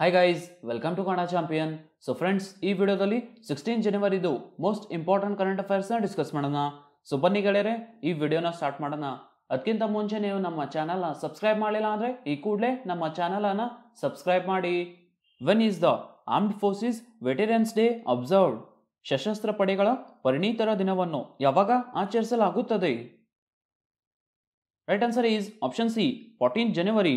High guys welcome to Kannada champion so friends ಈ ವಿಡಿಯೋದಲ್ಲಿ sixteen ಜನವರಿದು ಮೋಸ್ಟ್ ಇಂಪಾರ್ಟೆಂಟ್ ಕರೆಂಟ್ ಅಫೇರ್ಸ್ನ ಡಿಸ್ಕಸ್ ಮಾಡೋಣ ಸೊ ಬನ್ನಿ ಗೆಳೆಯರೆ ಈ ವಿಡಿಯೋನ ಸ್ಟಾರ್ಟ್ ಮಾಡೋಣ ಅದಕ್ಕಿಂತ ಮುಂಚೆ ನೀವು ನಮ್ಮ ಚಾನಲ್ನ ಸಬ್ಸ್ಕ್ರೈಬ್ ಮಾಡಲಿಲ್ಲ ಅಂದರೆ ಈ ಕೂಡಲೇ ನಮ್ಮ ಚಾನಲನ್ನು ಸಬ್ಸ್ಕ್ರೈಬ್ ಮಾಡಿ when is the armed forces veterans day observed ಸಶಸ್ತ್ರ ಪಡೆಗಳ ಪರಿಣಿತರ ದಿನವನ್ನು ಯಾವಾಗ ಆಚರಿಸಲಾಗುತ್ತದೆ right answer is option C fourteen January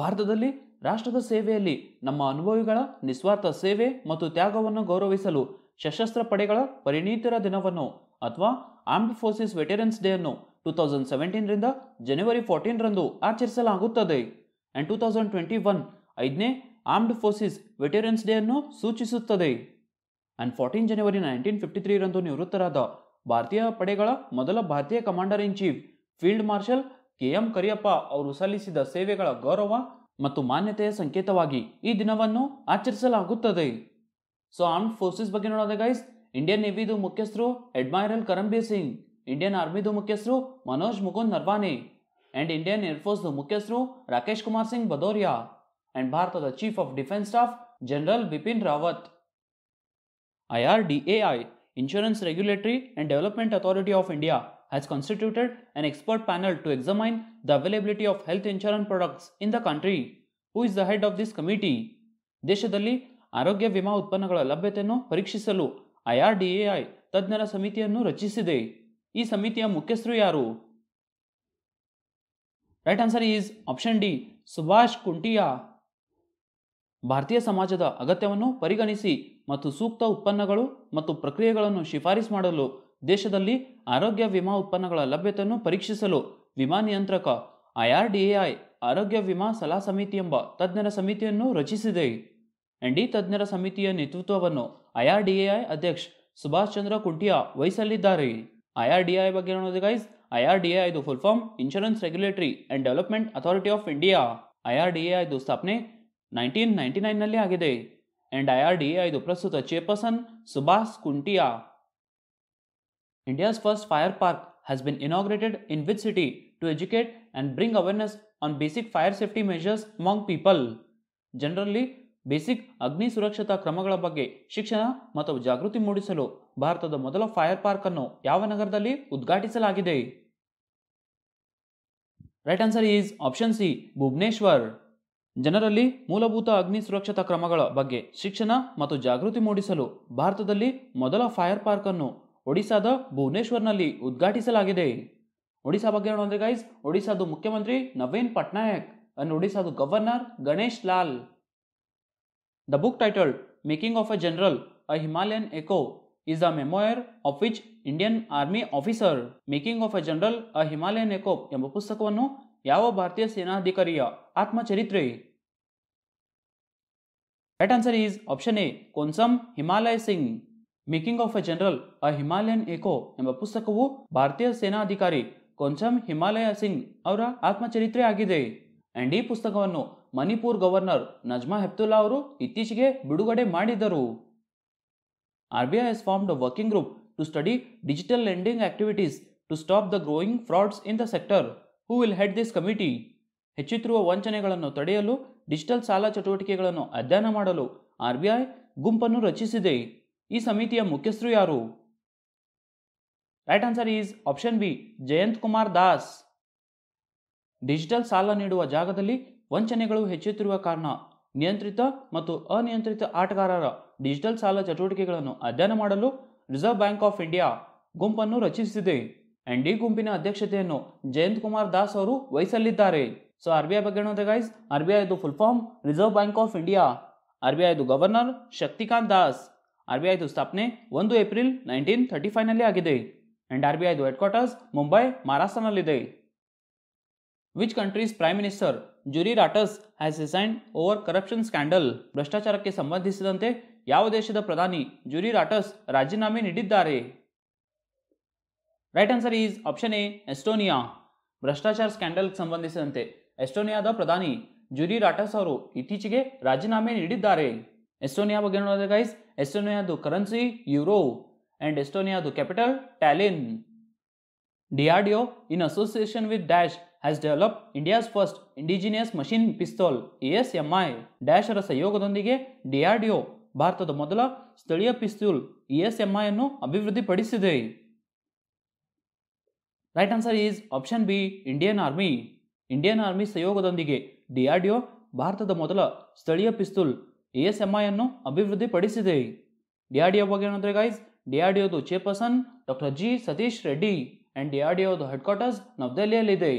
ಭಾರತದಲ್ಲಿ ರಾಷ್ಟ್ರದ ಸೇವೆಯಲ್ಲಿ ನಮ್ಮ ಅನುಭವಿಗಳ ನಿಸ್ವಾರ್ಥ ಸೇವೆ ಮತ್ತು ತ್ಯಾಗವನ್ನು ಗೌರವಿಸಲು ಸಶಸ್ತ್ರ ಪಡೆಗಳ ಪರಿಣಿತರ ದಿನವನ್ನು ಅಥವಾ ಆರ್ಮ್ಡ್ ಫೋರ್ಸಸ್ ವೆಟೆರನ್ಸ್ ಡೇ ಅನ್ನು ಟೂ ತೌಸಂಡ್ ಸೆವೆಂಟೀನ್ರಿಂದ ಜನವರಿ ರಂದು ಆಚರಿಸಲಾಗುತ್ತದೆ and two thousand twenty one ಐದನೇ ಆರ್ಮ್ಡ್ ಫೋರ್ಸಸ್ ವೆಟೆರನ್ಸ್ ಡೇ ಅನ್ನು ಸೂಚಿಸುತ್ತದೆ and fourteen January nineteen fifty ರಂದು ನಿವೃತ್ತರಾದ ಭಾರತೀಯ ಪಡೆಗಳ ಮೊದಲ ಭಾರತೀಯ commander in chief field marshal K M Kariappa ಅವರು ಸಲ್ಲಿಸಿದ ಸೇವೆಗಳ ಗೌರವ ಮತ್ತು ಮಾನ್ಯತೆಯ ಸಂಕೇತವಾಗಿ ಈ ದಿನವನ್ನು ಆಚರಿಸಲಾಗುತ್ತದೆ ಸೊ ಆರ್ಮ್ಡ್ ಫೋರ್ಸಸ್ ಬಗ್ಗೆ ನೋಡೋದೇ ಗೈಸ್ ಇಂಡಿಯನ್ ನೇವಿದು ಮುಖ್ಯಸ್ಥರು ಅಡ್ಮೈರಲ್ ಕರಂಬೀರ್ ಸಿಂಗ್ ಇಂಡಿಯನ್ ಆರ್ಮಿದು ಮುಖ್ಯಸ್ಥರು ಮನೋಜ್ ಮುಕುಂದ್ ನರ್ವಾನೆ ಆ್ಯಂಡ್ ಇಂಡಿಯನ್ ಏರ್ಫೋರ್ಸ್ದು ಮುಖ್ಯಸ್ಥರು ರಾಕೇಶ್ ಕುಮಾರ್ ಸಿಂಗ್ ಬದೋರಿಯಾ ಆ್ಯಂಡ್ ಭಾರತದ chief of defence staff general Bipin Rawat I R D A I insurance regulatory and development authority of India has constituted an expert panel to examine the availability of health insurance products in the country. Who is the head of this committee? ದೇಶದಲ್ಲಿ ಆರೋಗ್ಯ ವಿಮಾ ಉತ್ಪನ್ನಗಳ ಲಭ್ಯತೆಯನ್ನು ಪರೀಕ್ಷಿಸಲು IRDAI ತಜ್ಞರ ಸಮಿತಿಯನ್ನು ರಚಿಸಿದೆ ಈ ಸಮಿತಿಯ ಮುಖ್ಯಸ್ಥರು ಯಾರು right answer is option D Subhash Khuntia ಭಾರತೀಯ ಸಮಾಜದ ಅಗತ್ಯವನ್ನು ಪರಿಗಣಿಸಿ ಮತ್ತು ಸೂಕ್ತ ಉತ್ಪನ್ನಗಳು ಮತ್ತು ಪ್ರಕ್ರಿಯೆಗಳನ್ನು ಶಿಫಾರಿಸ್ ಮಾಡಲು ದೇಶದಲ್ಲಿ ಆರೋಗ್ಯ ವಿಮಾ ಉತ್ಪನ್ನಗಳ ಲಭ್ಯತೆಯನ್ನು ಪರೀಕ್ಷಿಸಲು ವಿಮಾ ನಿಯಂತ್ರಕ ಐಆರ್ಡಿಎಐ ಆರೋಗ್ಯ ವಿಮಾ ಸಲಹಾ ಸಮಿತಿ ಎಂಬ ತಜ್ಞರ ಸಮಿತಿಯನ್ನು ರಚಿಸಿದೆ ಎನ್ಡಿ ತಜ್ಞರ ಸಮಿತಿಯ ನೇತೃತ್ವವನ್ನು ಐಆರ್ಡಿಎಐ ಅಧ್ಯಕ್ಷ ಸುಭಾಷ್ ಚಂದ್ರ ಕುಂಟಿಯಾ ವಹಿಸಲಿದ್ದಾರೆ ಐಆರ್ಡಿಐ ಬಗ್ಗೆ ನೋಡೋದು ಗೈಸ್ ಐಆರ್ಡಿಐ ಇದು full form insurance regulatory and development authority of India IRDA ಇದು ಸ್ಥಾಪನೆ ನೈನ್ಟೀನ್ ನೈಂಟಿ ನೈನ್ನಲ್ಲಿ ಆಗಿದೆ ಅಂಡ್ ಐಆರ್ಡಿಎ ಇದು ಪ್ರಸ್ತುತ chairperson Subhash Khuntia India's first fire park has been inaugurated in which city to educate and bring awareness on basic fire safety measures among people. ಜನರಲ್ಲಿ basic ಅಗ್ನಿ ಸುರಕ್ಷತಾ ಕ್ರಮಗಳ ಬಗ್ಗೆ ಶಿಕ್ಷಣ ಮತ್ತು ಜಾಗೃತಿ ಮೂಡಿಸಲು ಭಾರತದ ಮೊದಲ ಫೈರ್ ಪಾರ್ಕ್ ಅನ್ನು ಯಾವ ನಗರದಲ್ಲಿ ಉದ್ಘಾಟಿಸಲಾಗಿದೆ right answer is option C Bhubaneswar ಜನರಲ್ಲಿ ಮೂಲಭೂತ ಅಗ್ನಿ ಸುರಕ್ಷತಾ ಕ್ರಮಗಳ ಬಗ್ಗೆ ಶಿಕ್ಷಣ ಮತ್ತು ಜಾಗೃತಿ ಮೂಡಿಸಲು ಭಾರತದಲ್ಲಿ ಮೊದಲ ಫೈರ್ ಪಾರ್ಕ್ ಅನ್ನು ಒಡಿಸಾದ ಭುವನೇಶ್ವರ್ನಲ್ಲಿ ಉದ್ಘಾಟಿಸಲಾಗಿದೆ ಒಡಿಶಾ ಬಗ್ಗೆ ನೋಡೋದ್ರೆ ಗೈಸ್ ಒಡಿಶಾದ ಮುಖ್ಯಮಂತ್ರಿ ನವೀನ್ ಪಟ್ನಾಯಕ್ ಅಂಡ್ ಒಡಿಸಾದು governor Ganesh Lal the book title making of a general a Himalayan echo is the memoir of which Indian army officer making of a general a Himalayan echo ಎಂಬ ಪುಸ್ತಕವನ್ನು ಯಾವ ಭಾರತೀಯ ಸೇನಾಧಿಕಾರಿಯ ಆತ್ಮಚರಿತ್ರೆ right answer is option A Konsam Himalaya Singh making of a general a Himalayan echo ಎಂಬ ಪುಸ್ತಕವು ಭಾರತೀಯ ಸೇನಾ ಅಧಿಕಾರಿ ಕೊಂಚಮ್ ಹಿಮಾಲಯ ಸಿಂಗ್ ಅವರ ಆತ್ಮಚರಿತ್ರೆ ಆಗಿದೆ ಅಂಡ್ ಈ ಪುಸ್ತಕವನ್ನು ಮಣಿಪುರ್ ಗವರ್ನರ್ ನಜ್ಮಾ ಹೆಪ್ತುಲ್ಲಾ ಅವರು ಇತ್ತೀಚೆಗೆ ಬಿಡುಗಡೆ ಮಾಡಿದರು R B I formed working group to study digital lending activities to stop the growing frauds in the sector who will head this committee ಹೆಚ್ಚುತ್ತಿರುವ ವಂಚನೆಗಳನ್ನು ತಡೆಯಲು ಡಿಜಿಟಲ್ ಸಾಲ ಚಟುವಟಿಕೆಗಳನ್ನು ಅಧ್ಯಯನ ಮಾಡಲು ಆರ್ ಬಿ ಐ ಗುಂಪನ್ನು ರಚಿಸಿದೆ ಈ ಸಮಿತಿಯ ಮುಖ್ಯಸ್ಥರು ಯಾರು right answer is option B Jayant Kumar Das digital ಸಾಲ ನೀಡುವ ಜಾಗದಲ್ಲಿ ವಂಚನೆಗಳು ಹೆಚ್ಚುತ್ತಿರುವ ಕಾರಣ ನಿಯಂತ್ರಿತ ಮತ್ತು ಅನಿಯಂತ್ರಿತ ಆಟಗಾರರ ಡಿಜಿಟಲ್ ಸಾಲ ಚಟುವಟಿಕೆಗಳನ್ನು ಅಧ್ಯಯನ ಮಾಡಲು ರಿಸರ್ವ್ ಬ್ಯಾಂಕ್ ಆಫ್ ಇಂಡಿಯಾ ಗುಂಪನ್ನು ರಚಿಸಿದೆ ಅಂಡ್ ಈ ಗುಂಪಿನ ಅಧ್ಯಕ್ಷತೆಯನ್ನು ಜಯಂತ್ ಕುಮಾರ್ ದಾಸ್ ಅವರು ವಹಿಸಲಿದ್ದಾರೆ ಸೊ ಆರ್ ಬಿ ಐ ಬಗ್ಗೆ ಗೈಸ್ ಆರ್ ಬಿ ಐದು full form reserve bank of India R B ಐದು governor Shaktikanta Das R B ಐದು ಸ್ಥಾಪನೆ ಒಂದು ಏಪ್ರಿಲ್ ನೈನ್ಟೀನ್ ಥರ್ಟಿ ಫೈವ್ನಲ್ಲಿ ಆಗಿದೆ ಆ್ಯಂಡ್ ಆರ್ ಬಿ ಐದು ಹೆಡ್ ಕ್ವಾರ್ಟರ್ಸ್ ಮುಂಬೈ ಮಹಾರಾಷ್ಟ್ರನಲ್ಲಿದೆ which country's prime minister Juri Ratas has resign over corruption scandal ಭ್ರಷ್ಟಾಚಾರಕ್ಕೆ ಸಂಬಂಧಿಸಿದಂತೆ ಯಾವ ದೇಶದ ಪ್ರಧಾನಿ ಜುರಿ ರಾಟಸ್ ರಾಜೀನಾಮೆ ನೀಡಿದ್ದಾರೆ right answer is option A Estonia ಭ್ರಷ್ಟಾಚಾರ ಸ್ಕ್ಯಾಂಡಲ್ಗೆ ಸಂಬಂಧಿಸಿದಂತೆ ಎಸ್ಟೋನಿಯಾದ ಪ್ರಧಾನಿ ಜುರಿ ರಾಟಸ್ ಅವರು ಇತ್ತೀಚೆಗೆ ರಾಜೀನಾಮೆ ನೀಡಿದ್ದಾರೆ ಎಸ್ಟೋನಿಯಾ ಬಗ್ಗೆ ಗೈಸ್ ಎಸ್ಟೋನಿಯಾದು ಕರೆನ್ಸಿ ಯುರೋ ಅಂಡ್ ಎಸ್ಟೋನಿಯಾದು capital Tallinn DRDO in association with dash has develop India's first indigenous machine pistol S M I ಡ್ಯಾಶರ ಸಹಯೋಗದೊಂದಿಗೆ ಡಿಆರ್ಡಿಒ ಭಾರತದ ಮೊದಲ ಸ್ಥಳೀಯ ಪಿಸ್ತೂಲ್ ಇ ಎಸ್ ಎಂ ಐ ಅನ್ನು ಅಭಿವೃದ್ಧಿಪಡಿಸಿದೆ right answer is option B Indian army Indian army ಸಹಯೋಗದೊಂದಿಗೆ DRDO ಭಾರತದ ಮೊದಲ ಸ್ಥಳೀಯ ಪಿಸ್ತೂಲ್ ಎ ಎಸ್ ಎಂ ಐ ಅನ್ನು ಅಭಿವೃದ್ಧಿಪಡಿಸಿದೆ ಡಿಆರ್ಡಿಒ ಬಗ್ಗೆ ಏನಂದ್ರೆ ಗೈಸ್ ಡಿಆರ್ಡಿಒದು chairperson doctor G Satish Reddy and ಡಿಆರ್ಡಿಒದು ಹೆಡ್ ಕ್ವಾರ್ಟರ್ಸ್ ನವದೆಹಲಿಯಲ್ಲಿದೆ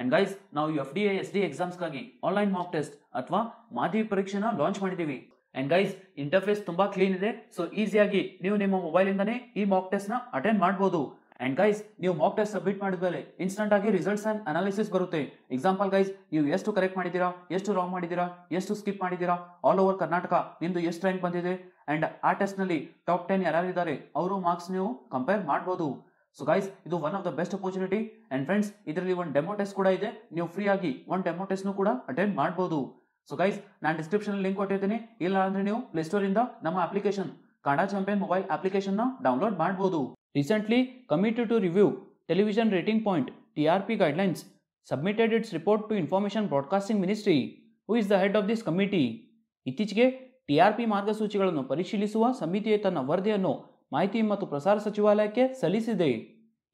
ಅಂಡ್ ಗೈಸ್ ನಾವು ಎಫ್ ಡಿ ಎಸ್ ಡಿ ಎಕ್ಸಾಮ್ಸ್ಗಾಗಿ ಆನ್ಲೈನ್ ಮಾಕ್ ಟೆಸ್ಟ್ ಅಥವಾ ಮಾದರಿ ಪರೀಕ್ಷೆನ ಲಾಂಚ್ ಮಾಡಿದ್ದೀವಿ ಅಂಡ್ ಗೈಸ್ ಇಂಟರ್ಫೇಸ್ ತುಂಬಾ ಕ್ಲೀನ್ ಇದೆ ಸೊ ಈಸಿಯಾಗಿ ನೀವು ನಿಮ್ಮ ಮೊಬೈಲ್ ಈ ಮಾಕ್ ಟೆಸ್ಟ್ ನ ಅಟೆಂಡ್ ಮಾಡಬಹುದು ಅಂಡ್ ಗೈಸ್ ನೀವು ಮಾಕ್ ಟೆಸ್ಟ್ ಸಬ್ಮಿಟ್ ಮಾಡಿದ್ಮೇಲೆ ಇನ್ಸ್ಟೆಂಟ್ ಆಗಿ ರಿಸಲ್ಟ್ಸ್ ಅಂಡ್ ಅನಾಲಿಸಿಸ್ ಬರುತ್ತೆ ಎಕ್ಸಾಂಪಲ್ ಗೈಸ್ ನೀವು ಎಷ್ಟು ಕರೆಕ್ಟ್ ಮಾಡಿದ್ದೀರಾ ಎಷ್ಟು ರಾಂಗ್ ಮಾಡಿದ್ದೀರಾ ಎಷ್ಟು ಸ್ಕಿಪ್ ಮಾಡಿದ್ದೀರಾ ಆಲ್ ಓವರ್ ಕರ್ನಾಟಕ ನಿಮ್ದು ಎಷ್ಟು ರ್ಯಾಂಕ್ ಬಂದಿದೆ ಅಂಡ್ ಆ ಟೆಸ್ಟ್ ನಲ್ಲಿ ಟಾಪ್ ಟೆನ್ ಇದ್ದಾರೆ ಅವರು ಮಾರ್ಕ್ಸ್ ನೀವು ಕಂಪೇರ್ ಮಾಡಬಹುದು ಸೊ ಗೈಸ್ ಇದು one of the best opportunity and friends ಇದರಲ್ಲಿ ಒಂದು ಡೆಮೋ ಟೆಸ್ಟ್ ಕೂಡ ಇದೆ ನೀವು ಫ್ರೀ ಆಗಿ ಒಂದು ಡೆಮೋ ಟೆಸ್ಟ್ ಕೂಡ ಅಟೆಂಡ್ ಮಾಡಬಹುದು ಸೊ ಗೈಸ್ ನಾನು ಡಿಸ್ಕ್ರಿಪ್ಷನ್ ಲಿಂಕ್ ಕೊಟ್ಟಿರ್ತೀನಿ ಇಲ್ಲ ಅಂದ್ರೆ ನೀವು ಪ್ಲೇಸ್ಟೋರ್ ಇಂದ ನಮ್ಮ application Kannada champion mobile application ನ ಡೌನ್ಲೋಡ್ ಮಾಡಬಹುದು Recently, Committee to Review Television Rating Point TRP Guidelines submitted its report to Information broadcasting ministry who is the head of this committee ಇತ್ತೀಚೆಗೆ P ಮಾರ್ಗಸೂಚಿಗಳನ್ನು ಪರಿಶೀಲಿಸುವ ಸಮಿತಿಯು ತನ್ನ ವರದಿಯನ್ನು ಮಾಹಿತಿ ಮತ್ತು ಪ್ರಸಾರ ಸಚಿವಾಲಯಕ್ಕೆ ಸಲ್ಲಿಸಿದೆ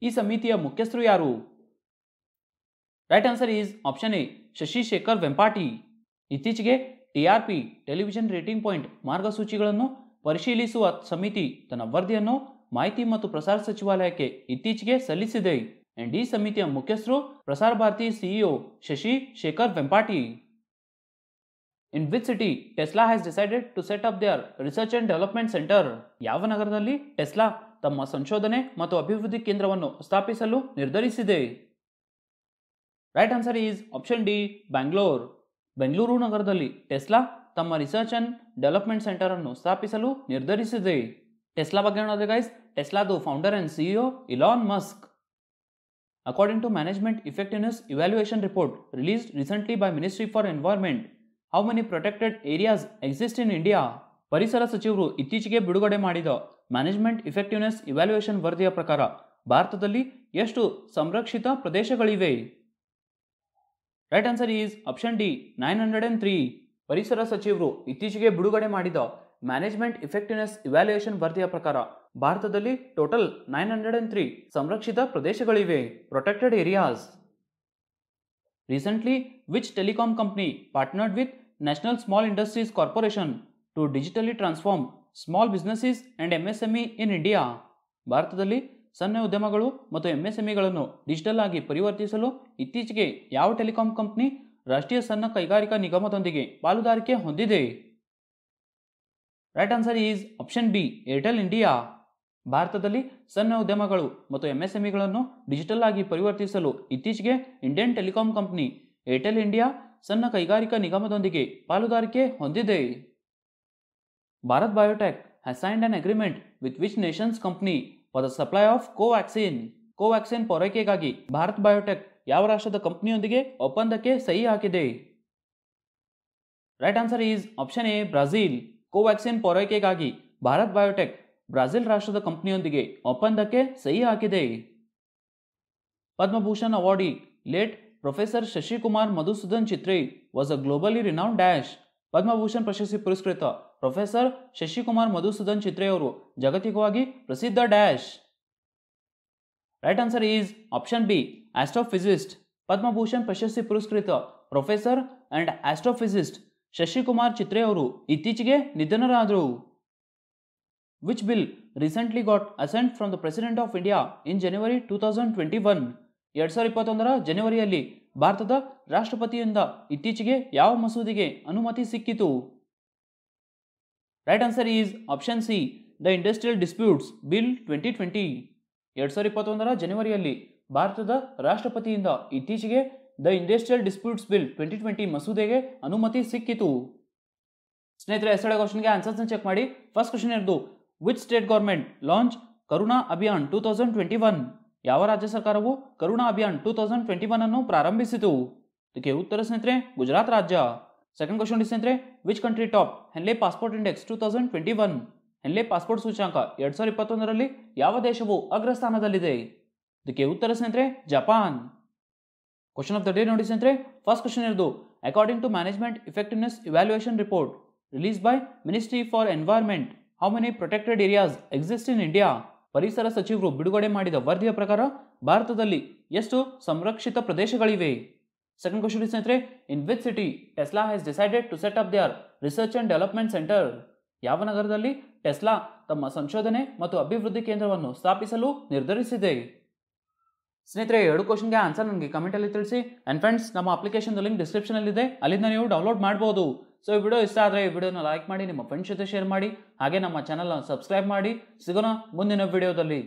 ಈ ಸಮಿತಿಯ ಮುಖ್ಯಸ್ಥರು ಯಾರು right answer is option A Shashi Shekhar Vempati ಇತ್ತೀಚೆಗೆ T R P television rating point ಮಾರ್ಗಸೂಚಿಗಳನ್ನು ಪರಿಶೀಲಿಸುವ ಸಮಿತಿ ತನ್ನ ವರದಿಯನ್ನು ಮಾಹಿತಿ ಮತ್ತು ಪ್ರಸಾರ ಸಚಿವಾಲಯಕ್ಕೆ ಇತ್ತೀಚೆಗೆ ಸಲ್ಲಿಸಿದೆ ಅಂಡ್ ಈ ಸಮಿತಿಯ ಮುಖ್ಯಸ್ಥರು Prasar Bharati CEO Shashi Shekhar Vempati in with city Tesla has decided to set up their research and development centre ಯಾವ ನಗರದಲ್ಲಿ ಟೆಸ್ಲಾ ತಮ್ಮ ಸಂಶೋಧನೆ ಮತ್ತು ಅಭಿವೃದ್ಧಿ ಕೇಂದ್ರವನ್ನು ಸ್ಥಾಪಿಸಲು ನಿರ್ಧರಿಸಿದೆ right answer is option D Bangalore Bengaluru ನಗರದಲ್ಲಿ ಟೆಸ್ಲಾ ತಮ್ಮ ರಿಸರ್ಚ್ ಅಂಡ್ ಡೆವಲಪ್ಮೆಂಟ್ ಸೆಂಟರ್ ಅನ್ನು ಸ್ಥಾಪಿಸಲು ನಿರ್ಧರಿಸಿದೆ ಟೆಸ್ಲಾ ಬಗ್ಗೆ guys do founder and CEO Elon Musk. According to Management Effectiveness Evaluation Report released recently by Ministry for Environment, how many protected areas exist in India? Parisara ಸಚಿವರು ಇತ್ತೀಚೆಗೆ ಬಿಡುಗಡೆ ಮಾಡಿದ Management Effectiveness Evaluation ವರದಿಯ Prakara ಭಾರತದಲ್ಲಿ ಎಷ್ಟು Samrakshita ಪ್ರದೇಶಗಳಿವೆ ರೈಟ್ Right answer is option D 903. Parisara three ಪರಿಸರ ಸಚಿವರು ಇತ್ತೀಚೆಗೆ Management Effectiveness Evaluation effectiveness Prakara ಭಾರತದಲ್ಲಿ total nine hundred and three ಸಂರಕ್ಷಿತ ಪ್ರದೇಶಗಳಿವೆ protected areas recently which telecom company partnered with national small industries corporation to digitally transform small businesses and M E in India ಭಾರತದಲ್ಲಿ ಸಣ್ಣ ಉದ್ಯಮಗಳು ಮತ್ತು S ಎಂಇಗಳನ್ನು digital ಆಗಿ ಪರಿವರ್ತಿಸಲು ಇತ್ತೀಚೆಗೆ ಯಾವ ಟೆಲಿಕಾಂ ಕಂಪ್ನಿ ರಾಷ್ಟ್ರೀಯ ಸಣ್ಣ ಕೈಗಾರಿಕಾ ನಿಗಮದೊಂದಿಗೆ ಪಾಲುದಾರಿಕೆ ಹೊಂದಿದೆ right answer is option B Airtel India ಭಾರತದಲ್ಲಿ ಸಣ್ಣ ಉದ್ಯಮಗಳು ಮತ್ತು ಎಂಎಸ್ಎಂಇಗಳನ್ನು ಡಿಜಿಟಲ್ ಆಗಿ ಪರಿವರ್ತಿಸಲು ಇತ್ತೀಚೆಗೆ Indian telecom company Airtel India ಸಣ್ಣ ಕೈಗಾರಿಕಾ ನಿಗಮದೊಂದಿಗೆ ಪಾಲುದಾರಿಕೆ ಹೊಂದಿದೆ Bharat Biotech has signed an agreement with which nation's company for the supply of Covaxin Covaxin ಪೂರೈಕೆಗಾಗಿ ಭಾರತ್ ಬಯೋಟೆಕ್ ಯಾವ ರಾಷ್ಟ್ರದ ಕಂಪ್ನಿಯೊಂದಿಗೆ ಒಪ್ಪಂದಕ್ಕೆ ಸಹಿ ಹಾಕಿದೆ right answer is option A Brazil Covaxin ಪೂರೈಕೆಗಾಗಿ ಭಾರತ್ ಬಯೋಟೆಕ್ ಬ್ರಾಜಿಲ್ ರಾಷ್ಟ್ರದ ಕಂಪ್ನಿಯೊಂದಿಗೆ ಒಪ್ಪಂದಕ್ಕೆ ಸಹಿ ಹಾಕಿದೆ Padma Bhushan awardee late professor Shashikumar Madhusudan Chitre was a globally renowned dash Padma Bhushan ಪ್ರಶಸ್ತಿ ಪುರಸ್ಕೃತ ಪ್ರೊಫೆಸರ್ ಶಶಿಕುಮಾರ್ ಮಧುಸೂದನ್ ಚಿತ್ರೆ ಅವರು ಜಾಗತಿಕವಾಗಿ ಪ್ರಸಿದ್ಧ dash right answer is option B astrophysicist Padma Bhushan ಪ್ರಶಸ್ತಿ ಪುರಸ್ಕೃತ professor and astrophysicist Shashikumar Chitre ಅವರು ಇತ್ತೀಚೆಗೆ ನಿಧನರಾದರು which bill from the president of India in January India in twenty one ಎರಡು ಸಾವಿರ ಇಪ್ಪತ್ತೊಂದರ ಜನವರಿಯಲ್ಲಿ ಭಾರತದ ರಾಷ್ಟ್ರಪತಿಯಿಂದ ಇತ್ತೀಚೆಗೆ ಯಾವ ಮಸೂದೆಗೆ ಅನುಮತಿ ಸಿಕ್ಕಿತು right answer is option C the industrial disputes bill twenty twenty ಎರಡು ಸಾವಿರ ಇಪ್ಪತ್ತೊಂದರ ಜನವರಿಯಲ್ಲಿ ಭಾರತದ ರಾಷ್ಟ್ರಪತಿಯಿಂದ ಇತ್ತೀಚೆಗೆ the industrial disputes bill twenty twenty ಮಸೂದೆಗೆ ಅನುಮತಿ ಸಿಕ್ಕಿತು ಸ್ನೇಹಿತರೆ ಎಸ್ಟೆಡ ಕ್ವಶನ್ಗೆ ಆನ್ಸರ್ಸ್ ಚೆಕ್ ಮಾಡಿ ಫಸ್ಟ್ ಕ್ವಶನ್ ಇರೋದು which state government launch Karuna Abhiyan two thousand twenty one ಯಾವ ರಾಜ್ಯ ಸರ್ಕಾರವು Karuna Abhiyan two thousand twenty one ಅನ್ನು ಪ್ರಾರಂಭಿಸಿತು ಇದಕ್ಕೆ ಉತ್ತರ ಸ್ನೇಹಿತರೆ ಗುಜರಾತ್ ರಾಜ್ಯ ಸೆಕೆಂಡ್ ಕ್ವಶನ್ ಸ್ನೇಹಿತರೆ which country top Henley passport index two thousand twenty one Henley passport ಸೂಚ್ಯಾಂಕ ಎರಡು ಸಾವಿರದ ಇಪ್ಪತ್ತೊಂದರಲ್ಲಿ ಯಾವ ದೇಶವು ಅಗ್ರಸ್ಥಾನದಲ್ಲಿದೆ ಇದಕ್ಕೆ ಉತ್ತರ ಸ್ನೇಹಿತರೆ Japan question of the day ನೋಡಿ ಸ್ನೇಹಿತರೆ ಫಸ್ಟ್ ಕ್ವಶನ್ ಇರೋದು according to management effectiveness evaluation report release by ministry for environment how many protected areas exist in India ಪರಿಸರ ಸಚಿವರು ಬಿಡುಗಡೆ ಮಾಡಿದ ವರದಿಯ ಪ್ರಕಾರ ಭಾರತದಲ್ಲಿ ಎಷ್ಟು ಸಂರಕ್ಷಿತ ಪ್ರದೇಶಗಳಿವೆ ಸೆಕೆಂಡ್ ಕ್ವಶನ್ ಸ್ನೇಹಿತರೆ in with city Tesla has decided to set up their research and development centre ಯಾವ ನಗರದಲ್ಲಿ ಟೆಸ್ಲಾ ತಮ್ಮ ಸಂಶೋಧನೆ ಮತ್ತು ಅಭಿವೃದ್ಧಿ ಕೇಂದ್ರವನ್ನು ಸ್ಥಾಪಿಸಲು ನಿರ್ಧರಿಸಿದೆ ಸ್ನೇಹಿತರೆ ಎರಡು ಕ್ವಶನ್ಗೆ ಆನ್ಸರ್ ನನಗೆ ಕಮೆಂಟಲ್ಲಿ ತಿಳಿಸಿ ಆ್ಯಂಡ್ ಫ್ರೆಂಡ್ಸ್ ನಮ್ಮ ಅಪ್ಲಿಕೇಶನ್ ಲಿಂಕ್ ಡಿಸ್ಕ್ರಿಪ್ಷನಲ್ಲಿದೆ ಅಲ್ಲಿಂದ ನೀವು ಡೌನ್ಲೋಡ್ ಮಾಡ್ಬೋದು ಸೊ ಈ ವಿಡಿಯೋ ಇಷ್ಟ ಆದರೆ ಈ ವಿಡಿಯೋನ ಲೈಕ್ ಮಾಡಿ ನಿಮ್ಮ ಫ್ರೆಂಡ್ಸ್ ಜೊತೆ ಶೇರ್ ಮಾಡಿ ಹಾಗೆ ನಮ್ಮ ಚಾನಲ್ನ ಸಬ್ಸ್ಕ್ರೈಬ್ ಮಾಡಿ ಸಿಗೋಣ ಮುಂದಿನ ವಿಡಿಯೋದಲ್ಲಿ